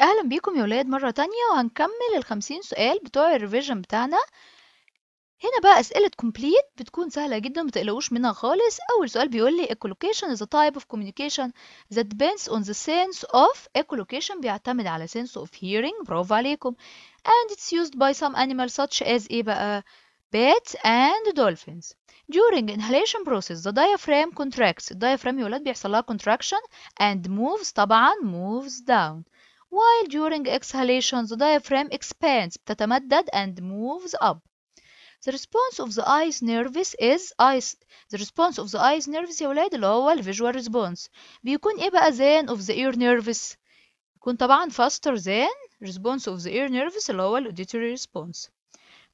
أهلا بيكم يا ولاد مرة تانية وهنكمل الخمسين سؤال بتوع الريفيجن بتاعنا هنا بقى أسئلة كومبليت بتكون سهلة جدا متقلقوش منها خالص أول سؤال بيقول لي echolocation is a type of communication that depends on the sense of echolocation بيعتمد على sense of hearing برافو عليكم and it's used by some animals such as إيه بقى bats and dolphins during inhalation process the diaphragm contracts diaphragm, يا ولاد بيحصل لها contraction and moves طبعا moves down while during exhalation the diaphragm expands بتتمدد and moves up the response of the eyes nervous is eyes the response of the eyes nervous يا ولاد اللي هو visual response بيكون ايه بقى than of the ear nervous يكون طبعا faster than response of the ear nervous اللي هو auditory response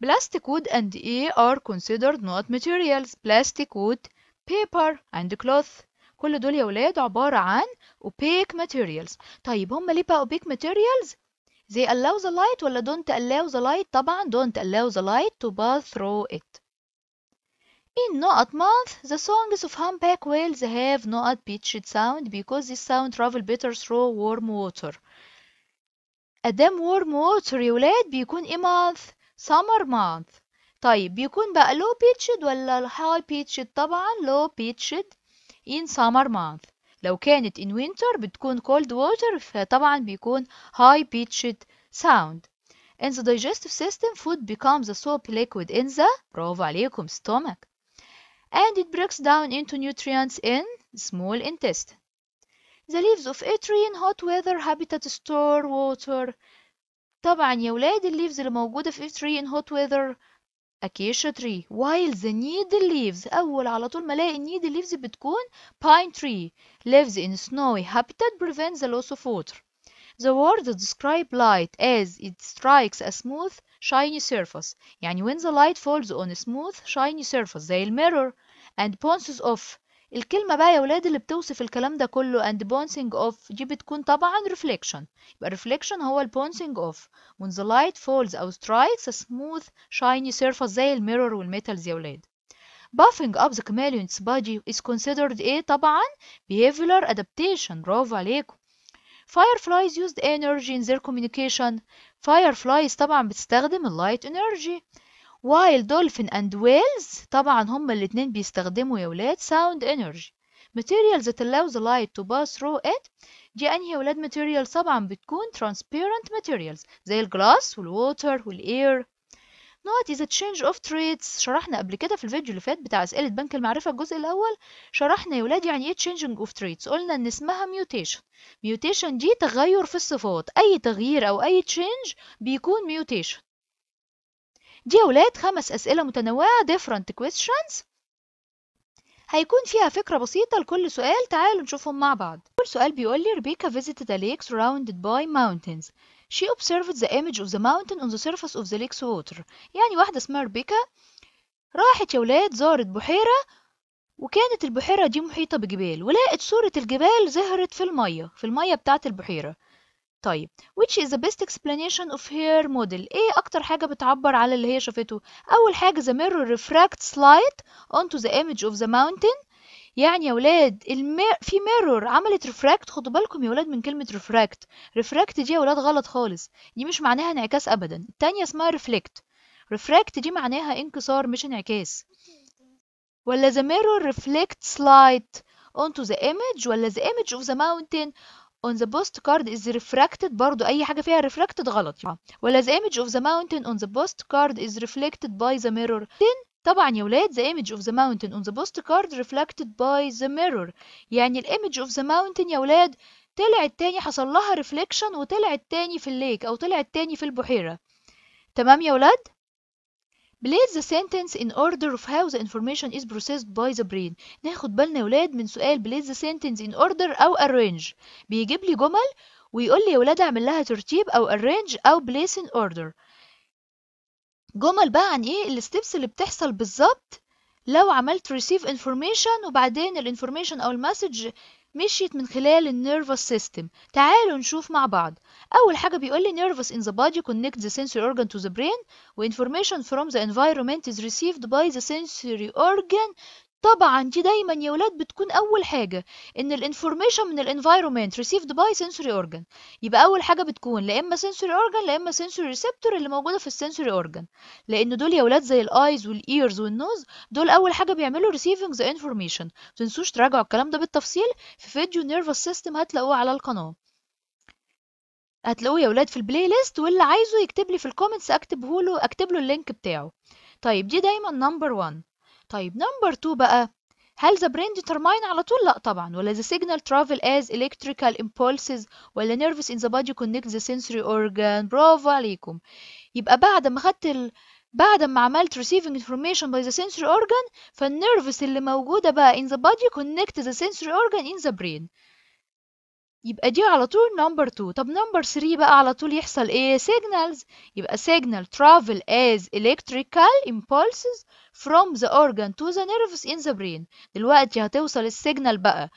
plastic wood and ear are considered not materials plastic wood paper and cloth كل دول يا ولاد عبارة عن opaque materials طيب هم ليه بقى opaque materials زي allow the light ولا don't allow the light طبعا don't allow the light to pass through it In Noat month, the songs of humpback whales have Noat pitched sound because this sound travel better through warm water. أدام warm water يا ولاد بيكون إيه month؟ summer month. طيب بيكون بقى low pitched ولا high pitched؟ طبعا low pitched in summer month لو كانت in winter بتكون cold water فطبعا بيكون high pitched sound in the digestive system food becomes a soap liquid in the برافو عليكم stomach and it breaks down into nutrients in small intestine the leaves of a tree in hot weather habitat store water طبعا يا ولاد الليفز اللي موجودة في tree in hot weather acacia tree while the needle leaves أول على طول ما ألاقي needle leaves بتكون pine tree lives in snowy habitat prevents the loss of water The word describe light as it strikes a smooth shiny surface يعني when the light falls on a smooth shiny surface زي mirror and bounces off الكلمة بقى يا ولاد اللي بتوصف الكلام ده كله and bouncing off دي بتكون طبعا reflection يبقى reflection هو ال bouncing off when the light falls or strikes a smooth shiny surface زي الميرور والميتالز يا ولاد Buffing up the chameleon's body is considered ايه طبعا behavioral adaptation برافو عليكم Fireflies used energy in their communication Fireflies طبعا بتستخدم اللايت energy وايل دولفين اند ويلز طبعا هما الاتنين بيستخدموا يا ولاد ساوند انرجي materials that allow the light to pass through it دي انهي يا ولاد materials طبعا بتكون transparent materials زي الجلاس والووتر والاير نوت is a change of traits شرحنا قبل كده في الفيديو اللي فات بتاع اسئله بنك المعرفه الجزء الاول شرحنا يا ولاد يعني ايه changing of traits قلنا ان اسمها mutation mutation دي تغير في الصفات اي تغيير او اي change بيكون mutation دي يا ولاد خمس أسئلة متنوعة different questions هيكون فيها فكرة بسيطة لكل سؤال تعالوا نشوفهم مع بعض أول سؤال بيقول لي ربيكا visited a lake surrounded by mountains she observed the image of the mountain on the surface of the lake's water يعني واحدة اسمها ربيكا راحت يا ولاد زارت بحيرة وكانت البحيرة دي محيطة بجبال ولقت صورة الجبال ظهرت في المية في المية بتاعت البحيرة طيب which is the best explanation of her model ايه اكتر حاجة بتعبر على اللي هي شافته اول حاجة the mirror refracts light onto the image of the mountain يعني يا ولاد المير... في ميرور عملت ريفراكت خدوا بالكم يا ولاد من كلمة ريفراكت ريفراكت دي يا ولاد غلط خالص دي مش معناها انعكاس ابدا التانية اسمها ريفلكت ريفراكت دي معناها انكسار مش انعكاس ولا the mirror reflects light onto the image ولا the image of the mountain on the postcard is refracted برضو أي حاجة فيها refracted غلط ولا the image of the mountain on the postcard is reflected by the mirror طبعا يا ولاد the image of the mountain on the postcard reflected by the mirror يعني image of the mountain يا ولاد طلعت تاني حصل لها reflection وطلعت تاني في الليك أو طلعت تاني في البحيرة تمام يا ولاد Place the sentence in order of how the information is processed by the brain ناخد بالنا يا ولاد من سؤال place the sentence in order أو arrange بيجيب لي جمل ويقول لي يا ولاد أعمل لها ترتيب أو arrange أو place in order جمل بقى عن إيه الستبس اللي بتحصل بالظبط لو عملت receive information وبعدين الانفورميشن أو المسج مشيت من خلال النيرفس سيستم تعالوا نشوف مع بعض أول حاجة بيقول لي nervous in the body connect the sensory organ to the brain و information from the environment is received by the sensory organ طبعا دي دايما يا ولاد بتكون اول حاجه ان الانفورميشن من الانفايرومنت ريسيفد باي سنسوري اورجان يبقى اول حاجه بتكون لا اما سنسوري اورجان لا اما سنسوري ريسبتور اللي موجوده في السنسوري اورجان لان دول يا ولاد زي الايز والايرز والنوز دول اول حاجه بيعملوا ريسيفنج ذا انفورميشن متنسوش تراجعوا الكلام ده بالتفصيل في فيديو نيرفس سيستم هتلاقوه على القناه هتلاقوه يا ولاد في البلاي ليست واللي عايزه يكتب لي في الكومنتس اكتبه له اكتب له اللينك بتاعه طيب دي دايما نمبر 1 طيب نمبر 2 بقى هل the brain determine على طول لا طبعا ولا the signal travel as electrical impulses ولا nervous in the body connect the sensory organ برافو عليكم يبقى بعد ما خدت ال... بعد ما عملت receiving information by the sensory organ فالنيرفز اللي موجودة بقى in the body connect the sensory organ in the brain يبقى دي على طول نمبر 2 طب نمبر 3 بقى على طول يحصل ايه signals يبقى signal travel as electrical impulses from the organ to the nerves in the brain دلوقتي هتوصل السيجنال بقى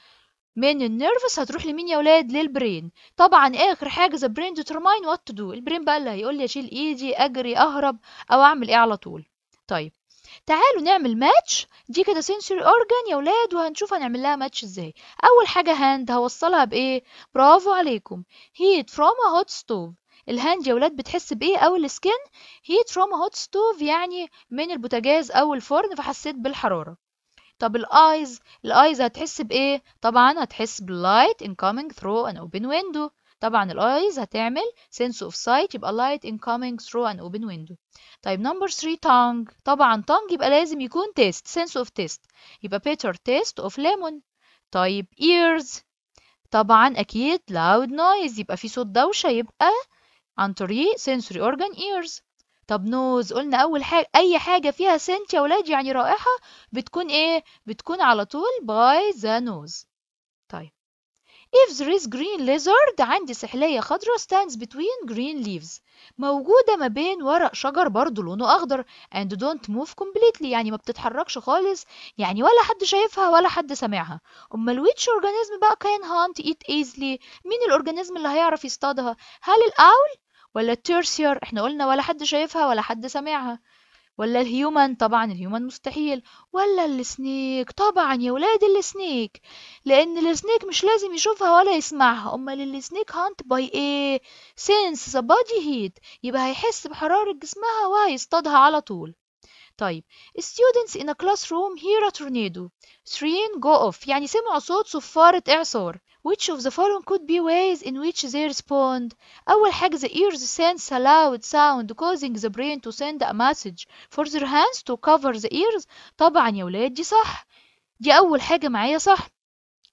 من النيرفس هتروح لمين يا ولاد للبرين طبعا اخر حاجه ذا برين ديترماين وات تو دو البرين بقى اللي هيقول لي اشيل ايدي اجري اهرب او اعمل ايه على طول طيب تعالوا نعمل ماتش دي كده سنسوري اورجان يا ولاد وهنشوف هنعمل لها ماتش ازاي اول حاجه هاند هوصلها بايه برافو عليكم هيت فروم هوت ستوف الهاند يا ولاد بتحس بايه او سكن هيت فروم هوت ستوف يعني من البوتاجاز او الفرن فحسيت بالحراره طب الايز الايز هتحس بايه طبعا هتحس باللايت incoming through an open window طبعا الايز هتعمل sense of sight يبقى light incoming through an open window طيب نمبر 3 تانج طبعا تانج يبقى لازم يكون تيست sense of تيست يبقى بيتر تيست of lemon طيب ears طبعا اكيد loud noise يبقى في صوت دوشه يبقى عن طريق sensory organ ears طب نوز قلنا اول حاجه اي حاجه فيها سنت يا ولاد يعني رائحه بتكون ايه بتكون على طول باي ذا نوز طيب If there is green lizard عندي سحلية خضراء stands between green leaves موجودة ما بين ورق شجر برضه لونه أخضر and don't move completely يعني ما بتتحركش خالص يعني ولا حد شايفها ولا حد سامعها أمال which organism بقى can hunt eat easily مين الأورجانيزم اللي هيعرف يصطادها هل الأول ولا التيرسير احنا قلنا ولا حد شايفها ولا حد سامعها ولا الهيومن طبعا الهيومن مستحيل ولا السنيك طبعا يا ولاد السنيك لان السنيك مش لازم يشوفها ولا يسمعها امال السنيك هانت باي ايه سينس بادي هيت يبقى هيحس بحرارة جسمها وهيصطادها على طول طيب students in a classroom hear a tornado screen go off يعني سمعوا صوت صفارة إعصار Which of the following could be ways in which they respond؟ أول حاجة the ears sense a loud sound causing the brain to send a message for their hands to cover the ears طبعا يا ولاد دي صح دي أول حاجة معايا صح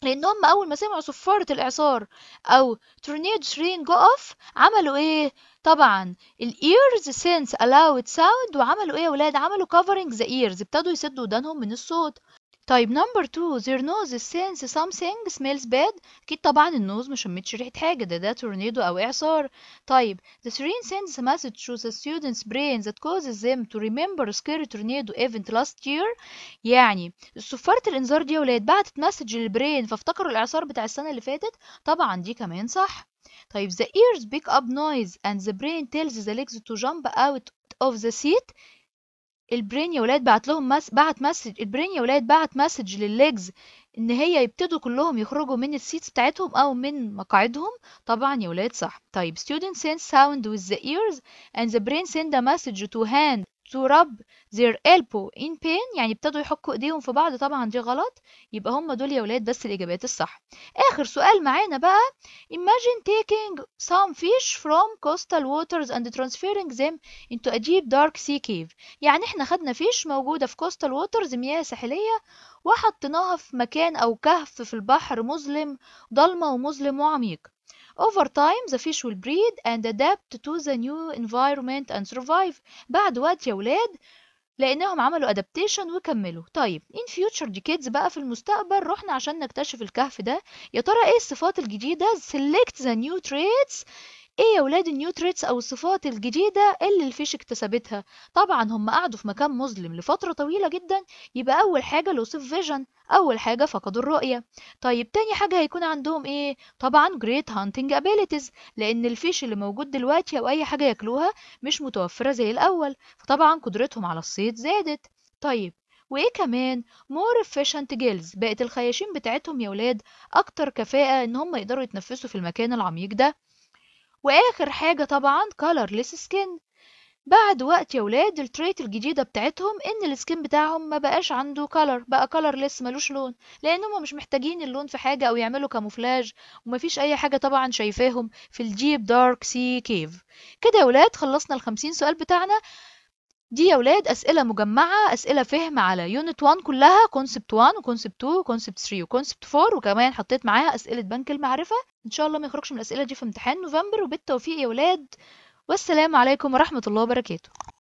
لأن هم أول ما سمعوا صفارة الإعصار أو tornado train go off عملوا إيه؟ طبعا ال ears sense a loud sound وعملوا إيه يا ولاد؟ عملوا covering the ears ابتدوا يسدوا ودانهم من الصوت طيب number two their nose sense something smells bad أكيد طبعا النوز ما شمتش ريحة حاجة ده ده تورنيدو أو إعصار طيب the three sense message to the students brain that causes them to remember scary tornado event last year يعني صفارة الإنذار دي يا ولاد بعتت مسج للبرين فافتكروا الإعصار بتاع السنة اللي فاتت طبعا دي كمان صح طيب the ears pick up noise and the brain tells the legs to jump out of the seat البرين يا ولاد بعت لهم مس... بعت مسج البرين يا ولاد بعت مسج للليجز ان هي يبتدوا كلهم يخرجوا من السيتس بتاعتهم او من مقاعدهم طبعا يا ولاد صح طيب student send sound with the ears and the brain send a message to hand to rub their elbow in pain يعني ابتدوا يحكوا ايديهم في بعض طبعا دي غلط يبقى هم دول يا ولاد بس الاجابات الصح اخر سؤال معانا بقى imagine taking some fish from coastal waters and transferring them into a deep dark sea cave يعني احنا خدنا فيش موجودة في coastal waters مياه ساحلية وحطيناها في مكان او كهف في البحر مظلم ضلمة ومظلم وعميق Over time the fish will breed and adapt to the new environment and survive بعد وقت يا ولاد لأنهم عملوا adaptation وكملوا طيب in future decades بقى في المستقبل رحنا عشان نكتشف الكهف ده يا ترى ايه الصفات الجديدة select the new traits إيه يا ولاد النيوتريتس أو الصفات الجديدة اللي الفيش اكتسبتها طبعا هم قعدوا في مكان مظلم لفترة طويلة جدا يبقى أول حاجة لوسيف فيجن أول حاجة فقدوا الرؤية طيب تاني حاجة هيكون عندهم إيه؟ طبعا جريت هانتنج abilities لأن الفيش اللي موجود دلوقتي أو أي حاجة ياكلوها مش متوفرة زي الأول فطبعا قدرتهم على الصيد زادت طيب وايه كمان مور efficient جيلز بقت الخياشيم بتاعتهم يا ولاد اكتر كفاءه ان هم يقدروا يتنفسوا في المكان العميق ده واخر حاجه طبعا colorless skin بعد وقت يا ولاد التريت الجديدة بتاعتهم ان السكين بتاعهم ما بقاش عنده color بقى colorless ملوش لون لان مش محتاجين اللون في حاجة او يعملوا كاموفلاج ومفيش اي حاجة طبعا شايفاهم في الجيب دارك سي كيف كده يا ولاد خلصنا الخمسين سؤال بتاعنا دي يا ولاد أسئلة مجمعة أسئلة فهم على يونت 1 كلها كونسبت 1 وكونسبت 2 وكونسبت 3 وكونسبت 4 وكمان حطيت معاها أسئلة بنك المعرفة إن شاء الله ما يخرجش من الأسئلة دي في امتحان نوفمبر وبالتوفيق يا ولاد والسلام عليكم ورحمة الله وبركاته